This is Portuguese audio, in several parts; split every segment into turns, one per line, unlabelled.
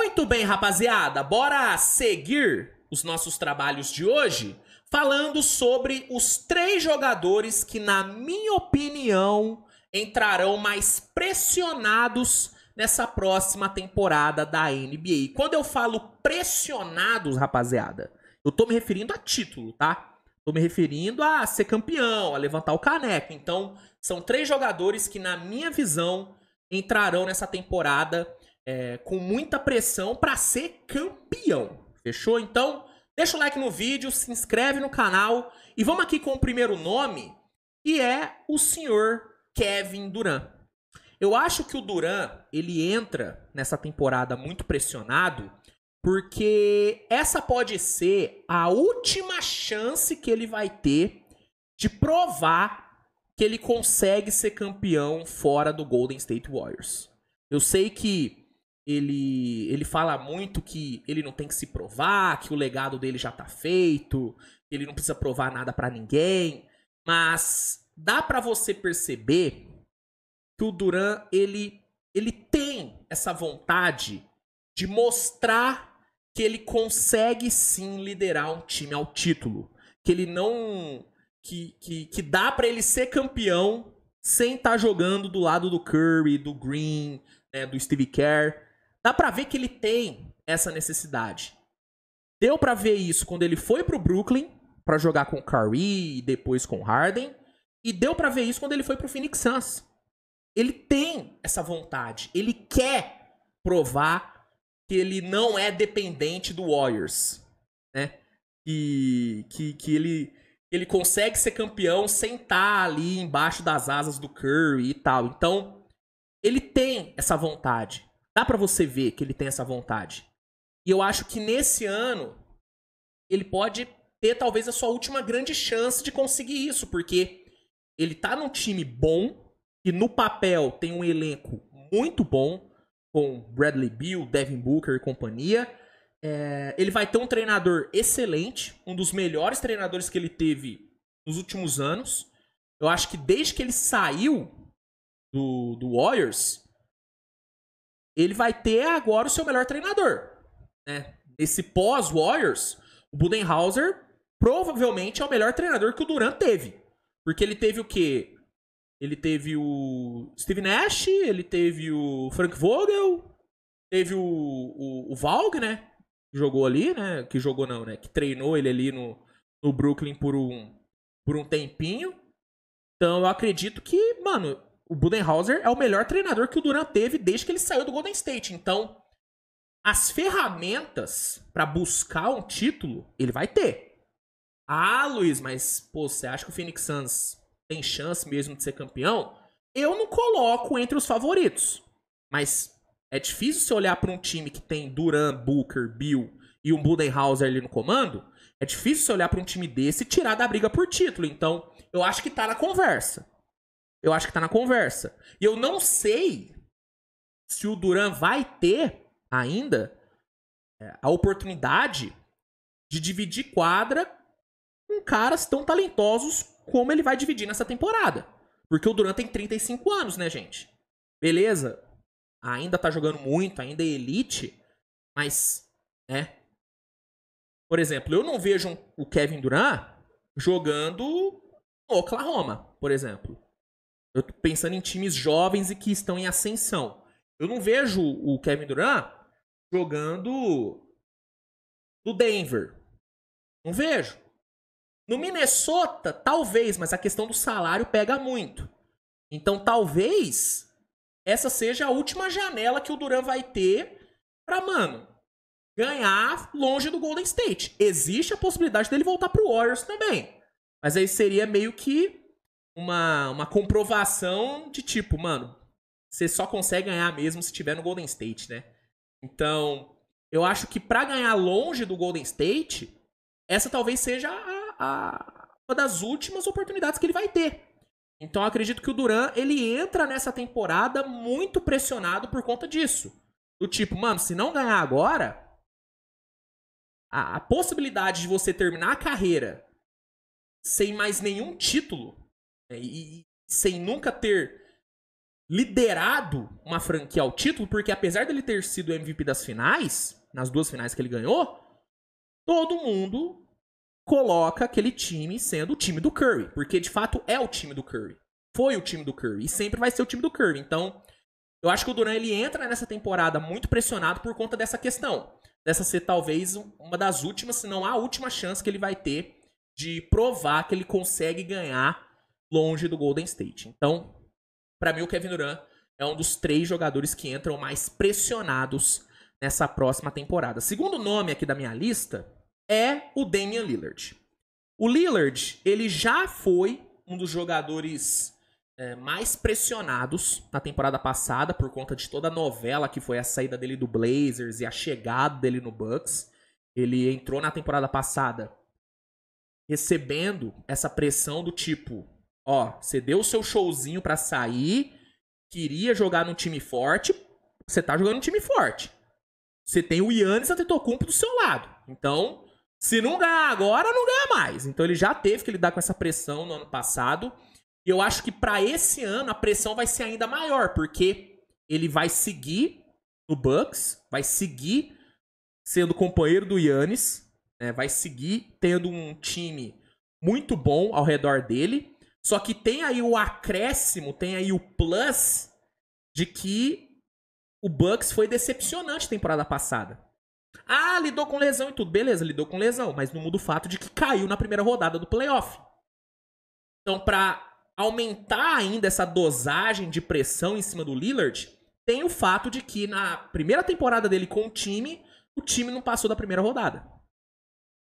Muito bem, rapaziada, bora seguir os nossos trabalhos de hoje falando sobre os três jogadores que, na minha opinião, entrarão mais pressionados nessa próxima temporada da NBA. Quando eu falo pressionados, rapaziada, eu tô me referindo a título, tá? Tô me referindo a ser campeão, a levantar o caneco. Então, são três jogadores que, na minha visão, entrarão nessa temporada é, com muita pressão para ser campeão. Fechou? Então, deixa o like no vídeo, se inscreve no canal e vamos aqui com o primeiro nome, que é o senhor Kevin Durant. Eu acho que o Durant, ele entra nessa temporada muito pressionado, porque essa pode ser a última chance que ele vai ter de provar que ele consegue ser campeão fora do Golden State Warriors. Eu sei que ele, ele fala muito que ele não tem que se provar, que o legado dele já tá feito, ele não precisa provar nada para ninguém, mas dá para você perceber que o Duran ele ele tem essa vontade de mostrar que ele consegue sim liderar um time ao título, que ele não que que, que dá para ele ser campeão sem estar tá jogando do lado do Curry, do Green, né, do Steve Kerr Dá para ver que ele tem essa necessidade. Deu para ver isso quando ele foi pro Brooklyn para jogar com o Curry, depois com o Harden, e deu para ver isso quando ele foi pro Phoenix Suns. Ele tem essa vontade, ele quer provar que ele não é dependente do Warriors, né? Que que, que ele ele consegue ser campeão sem estar tá ali embaixo das asas do Curry e tal. Então, ele tem essa vontade. Dá para você ver que ele tem essa vontade. E eu acho que nesse ano ele pode ter talvez a sua última grande chance de conseguir isso, porque ele tá num time bom, que no papel tem um elenco muito bom, com Bradley Beal, Devin Booker e companhia. É, ele vai ter um treinador excelente, um dos melhores treinadores que ele teve nos últimos anos. Eu acho que desde que ele saiu do, do Warriors, ele vai ter agora o seu melhor treinador. Né? Esse pós-Warriors, o Budenhauser provavelmente é o melhor treinador que o Durant teve. Porque ele teve o quê? Ele teve o Steve Nash, ele teve o Frank Vogel, teve o, o, o Valg, né? Que jogou ali, né? Que jogou não, né? Que treinou ele ali no, no Brooklyn por um, por um tempinho. Então eu acredito que, mano, o Budenhauser é o melhor treinador que o Durant teve desde que ele saiu do Golden State. Então, as ferramentas para buscar um título, ele vai ter. Ah, Luiz, mas pô, você acha que o Phoenix Suns tem chance mesmo de ser campeão? Eu não coloco entre os favoritos. Mas é difícil você olhar para um time que tem Duran, Booker, Bill e um Budenhauser ali no comando. É difícil você olhar para um time desse e tirar da briga por título. Então, eu acho que tá na conversa. Eu acho que tá na conversa. E eu não sei se o Duran vai ter ainda é, a oportunidade de dividir quadra com caras tão talentosos como ele vai dividir nessa temporada. Porque o Duran tem 35 anos, né, gente? Beleza, ainda tá jogando muito, ainda é elite, mas, né? Por exemplo, eu não vejo o Kevin Durant jogando no Oklahoma, por exemplo. Eu tô pensando em times jovens e que estão em ascensão. Eu não vejo o Kevin Durant jogando no Denver. Não vejo. No Minnesota, talvez, mas a questão do salário pega muito. Então, talvez essa seja a última janela que o Durant vai ter para, mano, ganhar longe do Golden State. Existe a possibilidade dele voltar pro Warriors também. Mas aí seria meio que uma, uma comprovação de tipo, mano, você só consegue ganhar mesmo se tiver no Golden State, né? Então, eu acho que para ganhar longe do Golden State, essa talvez seja a, a, uma das últimas oportunidades que ele vai ter. Então, eu acredito que o Duran ele entra nessa temporada muito pressionado por conta disso. Do tipo, mano, se não ganhar agora, a, a possibilidade de você terminar a carreira sem mais nenhum título é, e, e sem nunca ter liderado uma franquia ao título, porque apesar dele ter sido MVP das finais, nas duas finais que ele ganhou, todo mundo coloca aquele time sendo o time do Curry, porque de fato é o time do Curry. Foi o time do Curry e sempre vai ser o time do Curry. Então, eu acho que o Duran ele entra nessa temporada muito pressionado por conta dessa questão, dessa ser talvez uma das últimas, se não a última chance que ele vai ter de provar que ele consegue ganhar longe do Golden State. Então, para mim, o Kevin Durant é um dos três jogadores que entram mais pressionados nessa próxima temporada. Segundo nome aqui da minha lista é o Damian Lillard. O Lillard, ele já foi um dos jogadores é, mais pressionados na temporada passada por conta de toda a novela que foi a saída dele do Blazers e a chegada dele no Bucks. Ele entrou na temporada passada recebendo essa pressão do tipo Ó, você deu o seu showzinho para sair, queria jogar num time forte, você tá jogando num time forte. Você tem o Yannis Antetokounmpo do seu lado. Então, se não ganhar agora, não ganha mais. Então ele já teve que lidar com essa pressão no ano passado. E eu acho que para esse ano a pressão vai ser ainda maior, porque ele vai seguir no Bucks, vai seguir sendo companheiro do Yannis, né? vai seguir tendo um time muito bom ao redor dele. Só que tem aí o acréscimo, tem aí o plus de que o Bucks foi decepcionante temporada passada. Ah, lidou com lesão e tudo. Beleza, lidou com lesão, mas não muda o fato de que caiu na primeira rodada do playoff. Então, para aumentar ainda essa dosagem de pressão em cima do Lillard, tem o fato de que na primeira temporada dele com o time, o time não passou da primeira rodada.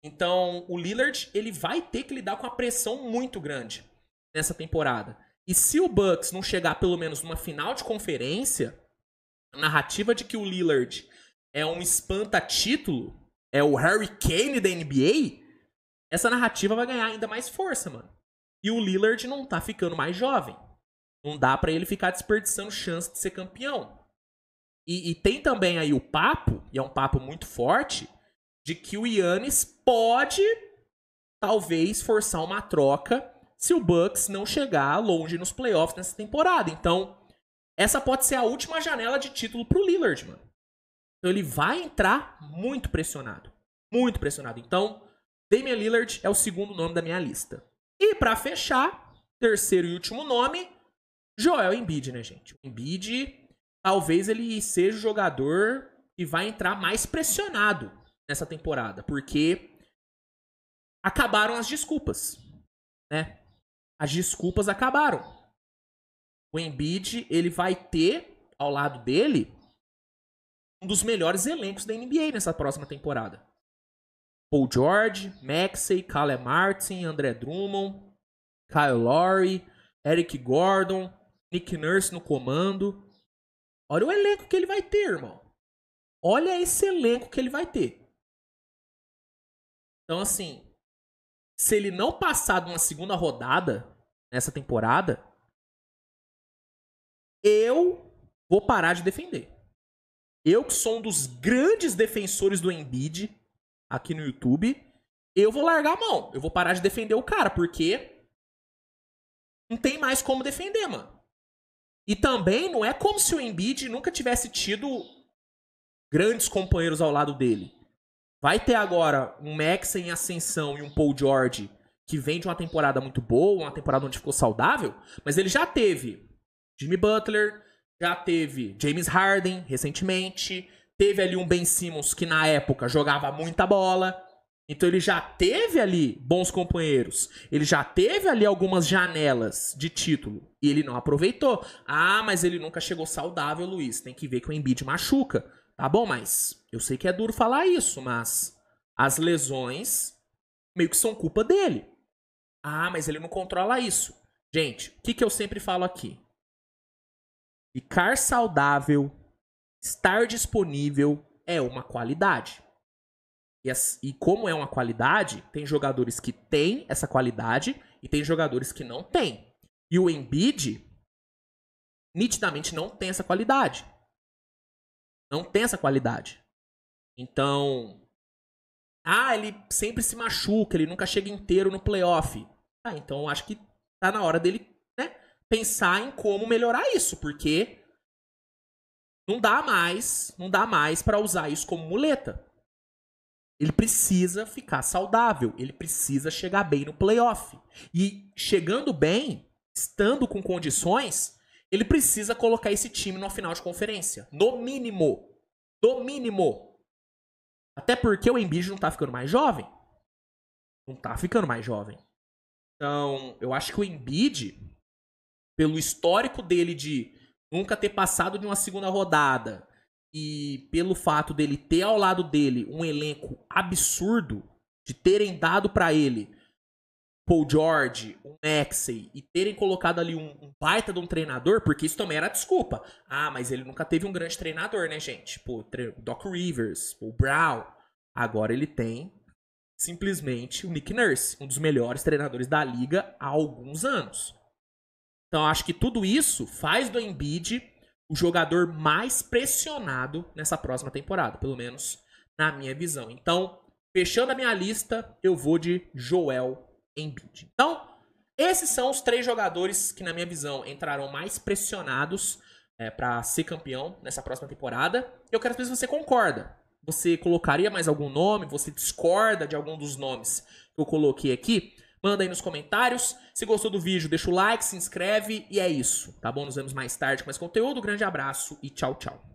Então, o Lillard, ele vai ter que lidar com a pressão muito grande nessa temporada. E se o Bucks não chegar pelo menos numa final de conferência, a narrativa de que o Lillard é um espanta-título, é o Harry Kane da NBA, essa narrativa vai ganhar ainda mais força, mano. E o Lillard não tá ficando mais jovem. Não dá para ele ficar desperdiçando chance de ser campeão. E, e, tem também aí o papo, e é um papo muito forte, de que o Yannis pode talvez forçar uma troca se o Bucks não chegar longe nos playoffs nessa temporada. Então, essa pode ser a última janela de título pro Lillard, mano. Então ele vai entrar muito pressionado. Muito pressionado. Então, Damian Lillard é o segundo nome da minha lista. E para fechar, terceiro e último nome, Joel Embiid, né, gente? O Embiid, talvez ele seja o jogador que vai entrar mais pressionado nessa temporada, porque acabaram as desculpas, né? as desculpas acabaram. O Embiid, ele vai ter ao lado dele um dos melhores elencos da NBA nessa próxima temporada. Paul George, Maxey, Kale Martin, André Drummond, Kyle Lowry, Eric Gordon, Nick Nurse no comando. Olha o elenco que ele vai ter, irmão. Olha esse elenco que ele vai ter. Então, assim, se ele não passar de uma segunda rodada nessa temporada, eu vou parar de defender. Eu que sou um dos grandes defensores do Embiid aqui no YouTube, eu vou largar a mão. Eu vou parar de defender o cara, porque não tem mais como defender, mano. E também não é como se o Embiid nunca tivesse tido grandes companheiros ao lado dele. Vai ter agora um Max em ascensão e um Paul George que vem de uma temporada muito boa, uma temporada onde ficou saudável, mas ele já teve Jimmy Butler, já teve James Harden recentemente, teve ali um Ben Simmons que na época jogava muita bola. Então ele já teve ali bons companheiros, ele já teve ali algumas janelas de título e ele não aproveitou. Ah, mas ele nunca chegou saudável, Luiz. Tem que ver que o Embiid machuca. Tá bom, mas eu sei que é duro falar isso, mas as lesões meio que são culpa dele. Ah, mas ele não controla isso. Gente, o que, que eu sempre falo aqui? Ficar saudável, estar disponível é uma qualidade. E, as, e como é uma qualidade, tem jogadores que têm essa qualidade e tem jogadores que não têm. E o Embiid nitidamente não tem essa qualidade. Não tem essa qualidade. Então. Ah, ele sempre se machuca, ele nunca chega inteiro no playoff. Ah, então acho que tá na hora dele né, pensar em como melhorar isso, porque não dá mais, não dá mais para usar isso como muleta. Ele precisa ficar saudável, ele precisa chegar bem no playoff. E chegando bem, estando com condições, ele precisa colocar esse time numa final de conferência. No mínimo. No mínimo. Até porque o Embiid não tá ficando mais jovem. Não tá ficando mais jovem. Então, eu acho que o Embiid, pelo histórico dele de nunca ter passado de uma segunda rodada e pelo fato dele ter ao lado dele um elenco absurdo, de terem dado para ele Paul George, um Maxey e terem colocado ali um, um, baita de um treinador, porque isso também era desculpa. Ah, mas ele nunca teve um grande treinador, né, gente? Pô, Doc Rivers, o Brown. Agora ele tem simplesmente o Nick Nurse, um dos melhores treinadores da liga há alguns anos. Então acho que tudo isso faz do Embiid o jogador mais pressionado nessa próxima temporada, pelo menos na minha visão. Então, fechando a minha lista, eu vou de Joel Embiid. Então, esses são os três jogadores que, na minha visão, entrarão mais pressionados é, para ser campeão nessa próxima temporada. Eu quero saber se você concorda. Você colocaria mais algum nome? Você discorda de algum dos nomes que eu coloquei aqui? Manda aí nos comentários. Se gostou do vídeo, deixa o like, se inscreve e é isso, tá bom? Nos vemos mais tarde com mais conteúdo. Grande abraço e tchau, tchau.